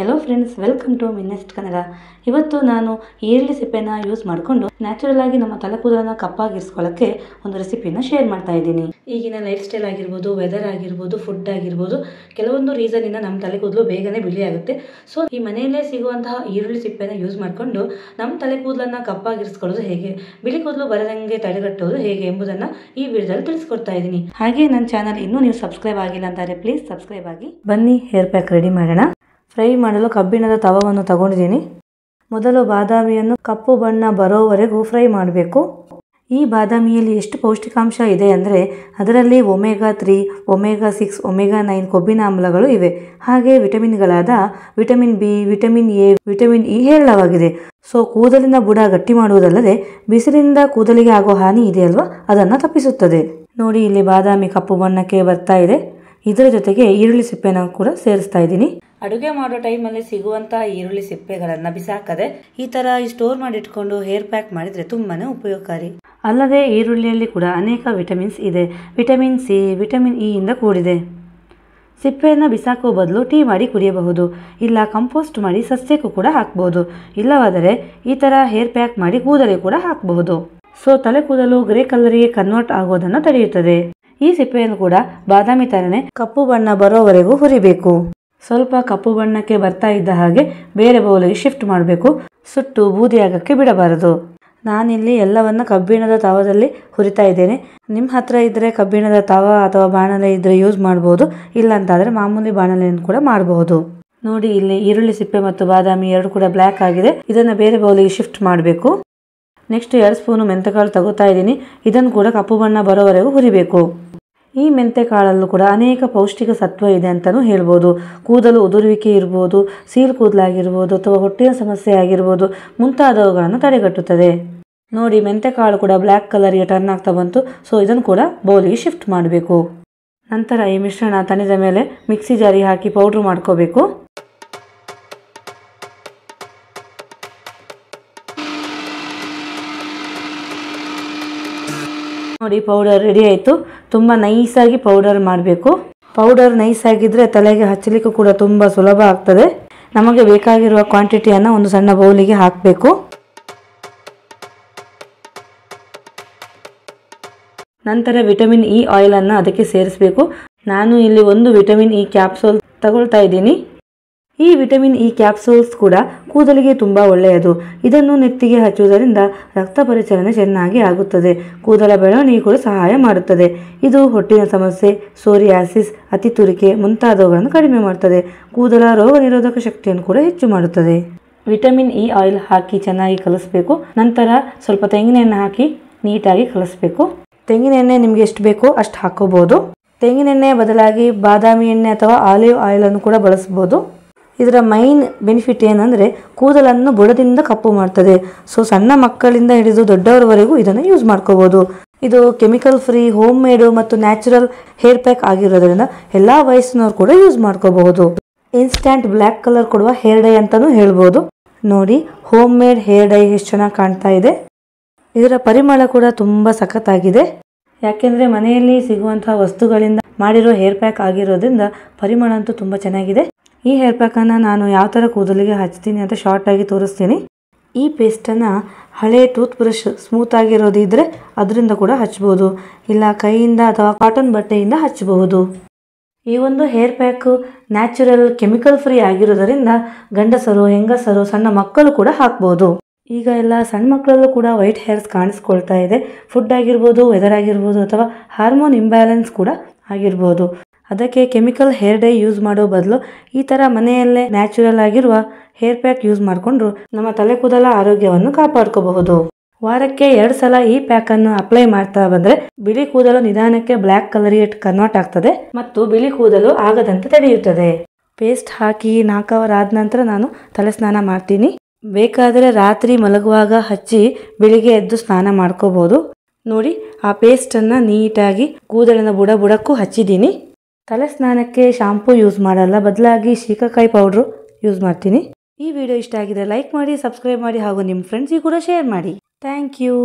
hello friends welcome to ಮಿನ್ನೆಸ್ಟ್ ಕನ್ನಡ ಇವತ್ತು ನಾನು ಈರುಳ್ಳಿ ಸಿಪ್ಪೆನ ಯೂಸ್ ಮಾಡಿಕೊಂಡು ನ್ಯಾಚುರಲ್ ಆಗಿ ನಮ್ಮ ಕೂದಲನ್ನ ಕಪ್ಪಾಗಿರಿಸ್ಕೊಳ್ಳೋಕ್ಕೆ ಒಂದು ರೆಸಿಪಿನ ಶೇರ್ ಮಾಡ್ತಾ ಇದ್ದೀನಿ ಈಗಿನ ಲೈಫ್ ಸ್ಟೈಲ್ ಆಗಿರ್ಬೋದು ವೆದರ್ ಆಗಿರ್ಬೋದು ಫುಡ್ ಆಗಿರ್ಬೋದು ಕೆಲವೊಂದು ರೀಸನ್ ಇಂದ ನಮ್ಮ ಕೂದಲು ಬೇಗನೆ ಬಿಳಿ ಆಗುತ್ತೆ ಸೊ ಈ ಮನೆಯಲ್ಲೇ ಸಿಗುವಂತಹ ಈರುಳ್ಳಿ ಸಿಪ್ಪೆನ ಯೂಸ್ ಮಾಡಿಕೊಂಡು ನಮ್ಮ ತಲೆ ಕೂದಲನ್ನ ಕಪ್ಪಾಗಿರ್ಸ್ಕೊಳ್ಳೋದು ಹೇಗೆ ಬಿಳಿ ಕೂದಲು ಬರದಂಗೆ ತಡೆಗಟ್ಟೋದು ಹೇಗೆ ಎಂಬುದನ್ನು ಈ ವಿಡಿಯೋದಲ್ಲಿ ತಿಳಿಸ್ಕೊಡ್ತಾ ಇದ್ದೀನಿ ಹಾಗೆ ನನ್ನ ಚಾನಲ್ ಇನ್ನೂ ನೀವು ಸಬ್ಸ್ಕ್ರೈಬ್ ಆಗಿಲ್ಲ ಅಂತಾರೆ ಪ್ಲೀಸ್ ಸಬ್ಸ್ಕ್ರೈಬ್ ಆಗಿ ಬನ್ನಿ ಹೇರ್ ಪ್ಯಾಕ್ ರೆಡಿ ಮಾಡೋಣ ಫ್ರೈ ಮಾಡಲು ಕಬ್ಬಿಣದ ತವವನ್ನು ತಗೊಂಡಿದ್ದೀನಿ ಮೊದಲು ಬಾದಾಮಿಯನ್ನು ಕಪ್ಪು ಬಣ್ಣ ಬರೋವರೆಗೂ ಫ್ರೈ ಮಾಡಬೇಕು ಈ ಬಾದಾಮಿಯಲ್ಲಿ ಎಷ್ಟು ಪೌಷ್ಟಿಕಾಂಶ ಇದೆ ಅಂದರೆ ಅದರಲ್ಲಿ omega three omega six omega nine ಕೊಬ್ಬಿನ ಆಮ್ಲಗಳು ಇವೆ ಹಾಗೆ ವಿಟಮಿನ್ಗಳಾದ vitamin B vitamin A vitamin E ಹೇರಳವಾಗಿದೆ ಸೊ ಕೂದಲಿನ ಬುಡ ಗಟ್ಟಿ ಮಾಡುವುದಲ್ಲದೆ ಬಿಸಿಲಿನಿಂದ ಕೂದಲಿಗೆ ಆಗೋ ಹಾನಿ ಇದೆಯಲ್ವಾ ಅದನ್ನು ತಪ್ಪಿಸುತ್ತದೆ ನೋಡಿ ಇಲ್ಲಿ ಬಾದಾಮಿ ಕಪ್ಪು ಬಣ್ಣಕ್ಕೆ ಬರ್ತಾ ಇದೆ ಇದರ ಜೊತೆಗೆ ಈರುಳ್ಳಿ ಸಿಪ್ಪೆನ ಕೂಡ ಸೇರಿಸ್ತಾ ಇದ್ದೀನಿ ಅಡುಗೆ ಮಾಡೋ ಟೈಮಲ್ಲಿ ಸಿಗುವಂತಹ ಈರುಳ್ಳಿ ಸಿಪ್ಪೆಗಳನ್ನು ಬಿಸಾಕದೆ ಈ ತರ ಸ್ಟೋರ್ ಮಾಡಿಟ್ಕೊಂಡು ಹೇರ್ ಪ್ಯಾಕ್ ಮಾಡಿದ್ರೆ ತುಂಬಾನೇ ಉಪಯೋಗಕಾರಿ ಅಲ್ಲದೆ ಈರುಳ್ಳಿಯಲ್ಲಿ ಕೂಡ ಅನೇಕ ವಿಟಮಿನ್ಸ್ ಇದೆ ವಿಟಮಿನ್ ಸಿ ವಿಟಮಿನ್ ಇ ಇಂದ ಕೂಡಿದೆ ಸಿಪ್ಪೆಯನ್ನು ಬಿಸಾಕೋ ಬದಲು ಟೀ ಮಾಡಿ ಕುಡಿಯಬಹುದು ಇಲ್ಲ ಕಂಪೋಸ್ಟ್ ಮಾಡಿ ಸಸ್ಯಕ್ಕೂ ಕೂಡ ಹಾಕಬಹುದು ಇಲ್ಲವಾದರೆ ಈ ತರ ಹೇರ್ ಪ್ಯಾಕ್ ಮಾಡಿ ಕೂದಲೇ ಕೂಡ ಹಾಕಬಹುದು ಸೊ ತಲೆ ಕೂದಲು ಗ್ರೇ ಕಲರಿಗೆ ಕನ್ವರ್ಟ್ ಆಗುವುದನ್ನು ತಡೆಯುತ್ತದೆ ಈ ಸಿಪ್ಪೆಯನ್ನು ಕೂಡ ಬಾದಾಮಿ ತರನೇ ಕಪ್ಪು ಬಣ್ಣ ಬರೋವರೆಗೂ ಹುರಿಬೇಕು ಸ್ವಲ್ಪ ಕಪ್ಪು ಬಣ್ಣಕ್ಕೆ ಬರ್ತಾ ಇದ್ದ ಹಾಗೆ ಬೇರೆ ಬೌಲಿಗೆ ಶಿಫ್ಟ್ ಮಾಡಬೇಕು ಸುಟ್ಟು ಬೂದಿಯಾಗಕ್ಕೆ ಬಿಡಬಾರದು ನಾನಿಲ್ಲಿ ಎಲ್ಲವನ್ನು ಕಬ್ಬಿಣದ ತವದಲ್ಲಿ ಹುರಿತಾ ಇದ್ದೇನೆ ನಿಮ್ಮ ಹತ್ರ ಇದ್ದರೆ ಕಬ್ಬಿಣದ ತವ ಅಥವಾ ಬಾಣಲೆ ಇದ್ದರೆ ಯೂಸ್ ಮಾಡ್ಬೋದು ಅಂತಾದರೆ ಮಾಮೂಲಿ ಬಾಣಲೆಯನ್ನು ಕೂಡ ಮಾಡಬಹುದು ನೋಡಿ ಇಲ್ಲಿ ಈರುಳ್ಳಿ ಸಿಪ್ಪೆ ಮತ್ತು ಬಾದಾಮಿ ಎರಡು ಕೂಡ ಬ್ಲ್ಯಾಕ್ ಆಗಿದೆ ಇದನ್ನು ಬೇರೆ ಬೌಲಿಗೆ ಶಿಫ್ಟ್ ಮಾಡಬೇಕು ನೆಕ್ಸ್ಟ್ ಎರಡು ಸ್ಪೂನು ಮೆಂತೆಕಾಳು ತಗೋತಾ ಇದ್ದೀನಿ ಇದನ್ನು ಕೂಡ ಕಪ್ಪು ಬಣ್ಣ ಬರೋವರೆಗೂ ಹುರಿಬೇಕು ಈ ಮೆಂತೆ ಕಾಳಲ್ಲೂ ಕೂಡ ಅನೇಕ ಪೌಷ್ಟಿಕ ಸತ್ವ ಇದೆ ಅಂತಲೂ ಹೇಳ್ಬೋದು ಕೂದಲು ಉದುರುವಿಕೆ ಇರ್ಬೋದು ಸೀಲ್ ಕೂದಲಾಗಿರ್ಬೋದು ಅಥವಾ ಹೊಟ್ಟೆಯ ಸಮಸ್ಯೆ ಆಗಿರ್ಬೋದು ಮುಂತಾದವುಗಳನ್ನು ತಡೆಗಟ್ಟುತ್ತದೆ ನೋಡಿ ಕಾಳು ಕೂಡ ಬ್ಲ್ಯಾಕ್ ಕಲರ್ಗೆ ಟರ್ನ್ ಆಗ್ತಾ ಬಂತು ಸೊ ಇದನ್ನು ಕೂಡ ಬೌಲಿಗೆ ಶಿಫ್ಟ್ ಮಾಡಬೇಕು ನಂತರ ಈ ಮಿಶ್ರಣ ತಣಿದ ಮೇಲೆ ಮಿಕ್ಸಿ ಜಾರಿ ಹಾಕಿ ಪೌಡ್ರ್ ಮಾಡ್ಕೋಬೇಕು ನೋಡಿ ಪೌಡರ್ ರೆಡಿ ಆಯಿತು ತುಂಬ ನೈಸಾಗಿ ಪೌಡರ್ ಮಾಡಬೇಕು ಪೌಡರ್ ನೈಸ್ ಆಗಿದ್ರೆ ತಲೆಗೆ ಹಚ್ಚಲಿಕ್ಕೂ ಕೂಡ ತುಂಬ ಸುಲಭ ಆಗ್ತದೆ ನಮಗೆ ಬೇಕಾಗಿರುವ ಕ್ವಾಂಟಿಟಿಯನ್ನು ಒಂದು ಸಣ್ಣ ಬೌಲಿಗೆ ಹಾಕಬೇಕು ನಂತರ ವಿಟಮಿನ್ ಇ ಆಯಿಲನ್ನು ಅದಕ್ಕೆ ಸೇರಿಸಬೇಕು ನಾನು ಇಲ್ಲಿ ಒಂದು ವಿಟಮಿನ್ ಇ ಕ್ಯಾಪ್ಸೂಲ್ ತಗೊಳ್ತಾ ಇದ್ದೀನಿ ಈ ವಿಟಮಿನ್ ಇ ಕ್ಯಾಪ್ಸೂಲ್ಸ್ ಕೂಡ ಕೂದಲಿಗೆ ತುಂಬ ಒಳ್ಳೆಯದು ಇದನ್ನು ನೆತ್ತಿಗೆ ಹಚ್ಚುವುದರಿಂದ ರಕ್ತ ಪರಿಚಲನೆ ಚೆನ್ನಾಗಿ ಆಗುತ್ತದೆ ಕೂದಲ ಬೆಳವಣಿಗೆ ಕೂಡ ಸಹಾಯ ಮಾಡುತ್ತದೆ ಇದು ಹೊಟ್ಟಿನ ಸಮಸ್ಯೆ ಸೋರಿಯಾಸಿಸ್ ಅತಿ ತುರಿಕೆ ಮುಂತಾದವುಗಳನ್ನು ಕಡಿಮೆ ಮಾಡುತ್ತದೆ ಕೂದಲ ರೋಗ ನಿರೋಧಕ ಶಕ್ತಿಯನ್ನು ಕೂಡ ಹೆಚ್ಚು ಮಾಡುತ್ತದೆ ವಿಟಮಿನ್ ಇ ಆಯಿಲ್ ಹಾಕಿ ಚೆನ್ನಾಗಿ ಕಲಿಸಬೇಕು ನಂತರ ಸ್ವಲ್ಪ ತೆಂಗಿನೆಣ್ಣೆ ಹಾಕಿ ನೀಟಾಗಿ ಕಲಿಸಬೇಕು ಎಣ್ಣೆ ನಿಮಗೆ ಎಷ್ಟು ಬೇಕೋ ಅಷ್ಟು ಹಾಕೋಬಹುದು ತೆಂಗಿನೆಣ್ಣೆ ಬದಲಾಗಿ ಬಾದಾಮಿ ಎಣ್ಣೆ ಅಥವಾ ಆಲಿವ್ ಆಯಿಲ್ ಅನ್ನು ಕೂಡ ಬಳಸಬಹುದು ಇದರ ಮೈನ್ ಬೆನಿಫಿಟ್ ಏನಂದರೆ ಕೂದಲನ್ನು ಬುಡದಿಂದ ಕಪ್ಪು ಮಾಡ್ತದೆ ಸೊ ಸಣ್ಣ ಮಕ್ಕಳಿಂದ ಹಿಡಿದು ದೊಡ್ಡವರವರೆಗೂ ಇದನ್ನು ಯೂಸ್ ಮಾಡ್ಕೋಬೋದು ಇದು ಕೆಮಿಕಲ್ ಫ್ರೀ ಹೋಮ್ ಮೇಡ್ ಮತ್ತು ನ್ಯಾಚುರಲ್ ಹೇರ್ ಪ್ಯಾಕ್ ಆಗಿರೋದ್ರಿಂದ ಎಲ್ಲ ವಯಸ್ಸಿನವರು ಕೂಡ ಯೂಸ್ ಮಾಡ್ಕೋಬಹುದು ಇನ್ಸ್ಟಂಟ್ ಬ್ಲ್ಯಾಕ್ ಕಲರ್ ಕೊಡುವ ಹೇರ್ ಡೈ ಅಂತಾನೂ ಹೇಳ್ಬೋದು ನೋಡಿ ಹೋಮ್ ಮೇಡ್ ಹೇರ್ ಡೈ ಎಷ್ಟು ಚೆನ್ನಾಗಿ ಕಾಣ್ತಾ ಇದೆ ಇದರ ಪರಿಮಳ ಕೂಡ ಸಖತ್ ಆಗಿದೆ ಯಾಕೆಂದ್ರೆ ಮನೆಯಲ್ಲಿ ಸಿಗುವಂತಹ ವಸ್ತುಗಳಿಂದ ಮಾಡಿರೋ ಹೇರ್ ಪ್ಯಾಕ್ ಆಗಿರೋದ್ರಿಂದ ಪರಿಮಳ ಅಂತೂ ತುಂಬಾ ಚೆನ್ನಾಗಿದೆ ಈ ಹೇರ್ ಪ್ಯಾಕನ್ನು ನಾನು ಯಾವ ಥರ ಕೂದಲಿಗೆ ಹಚ್ತೀನಿ ಅಂತ ಶಾರ್ಟಾಗಿ ತೋರಿಸ್ತೀನಿ ಈ ಪೇಸ್ಟನ್ನು ಹಳೆ ಟೂತ್ ಬ್ರಷ್ ಆಗಿರೋದಿದ್ರೆ ಅದರಿಂದ ಕೂಡ ಹಚ್ಬೋದು ಇಲ್ಲ ಕೈಯಿಂದ ಅಥವಾ ಕಾಟನ್ ಬಟ್ಟೆಯಿಂದ ಹಚ್ಚಬಹುದು ಈ ಒಂದು hair pack natural chemical free ಆಗಿರೋದರಿಂದ ಗಂಡಸರು ಹೆಂಗಸರು ಸಣ್ಣ ಮಕ್ಕಳು ಕೂಡ ಹಾಕ್ಬೋದು ಈಗ ಎಲ್ಲ ಸಣ್ಣ ಮಕ್ಕಳಲ್ಲೂ ಕೂಡ ವೈಟ್ ಹೇರ್ಸ್ ಕಾಣಿಸ್ಕೊಳ್ತಾ ಇದೆ ಫುಡ್ ಆಗಿರ್ಬೋದು ವೆದರ್ ಆಗಿರ್ಬೋದು ಅಥವಾ ಹಾರ್ಮೋನ್ ಇಂಬ್ಯಾಲೆನ್ಸ್ ಕೂಡ ಆಗಿರ್ಬೋದು ಅದಕ್ಕೆ ಕೆಮಿಕಲ್ ಹೇರ್ ಡೈ ಯೂಸ್ ಮಾಡೋ ಬದಲು ಈ ಥರ ಮನೆಯಲ್ಲೇ ನ್ಯಾಚುರಲ್ ಆಗಿರುವ ಹೇರ್ ಪ್ಯಾಕ್ ಯೂಸ್ ಮಾಡಿಕೊಂಡ್ರು ನಮ್ಮ ತಲೆ ಕೂದಲ ಆರೋಗ್ಯವನ್ನು ಕಾಪಾಡ್ಕೋಬಹುದು ವಾರಕ್ಕೆ ಎರಡು ಸಲ ಈ ಪ್ಯಾಕ್ ಅನ್ನು ಅಪ್ಲೈ ಮಾಡ್ತಾ ಬಂದ್ರೆ ಬಿಳಿ ಕೂದಲು ನಿಧಾನಕ್ಕೆ ಬ್ಲ್ಯಾಕ್ ಕಲರ್ ಕನ್ವರ್ಟ್ ಆಗ್ತದೆ ಮತ್ತು ಬಿಳಿ ಕೂದಲು ಆಗದಂತೆ ತಡೆಯುತ್ತದೆ ಪೇಸ್ಟ್ ಹಾಕಿ ನಾಲ್ಕು ಅವರ್ ಆದ ನಂತರ ನಾನು ತಲೆ ಸ್ನಾನ ಮಾಡ್ತೀನಿ ಬೇಕಾದರೆ ರಾತ್ರಿ ಮಲಗುವಾಗ ಹಚ್ಚಿ ಬೆಳಿಗ್ಗೆ ಎದ್ದು ಸ್ನಾನ ಮಾಡ್ಕೋಬಹುದು ನೋಡಿ ಆ ಪೇಸ್ಟನ್ನು ನೀಟಾಗಿ ಕೂದಲಿನ ಬುಡ ಬುಡಕ್ಕೂ ಹಚ್ಚಿದ್ದೀನಿ ತಲೆ ಸ್ನಾನಕ್ಕೆ ಶಾಂಪೂ ಯೂಸ್ ಮಾಡಲ್ಲ ಬದಲಾಗಿ ಶೀಕಾಕಾಯಿ ಪೌಡ್ರು ಯೂಸ್ ಮಾಡ್ತೀನಿ ಈ ವಿಡಿಯೋ ಇಷ್ಟ ಆಗಿದ್ರೆ ಲೈಕ್ ಮಾಡಿ ಸಬ್ಸ್ಕ್ರೈಬ್ ಮಾಡಿ ಹಾಗೂ ನಿಮ್ಮ ಫ್ರೆಂಡ್ಸಿಗೆ ಕೂಡ ಶೇರ್ ಮಾಡಿ ಥ್ಯಾಂಕ್ ಯು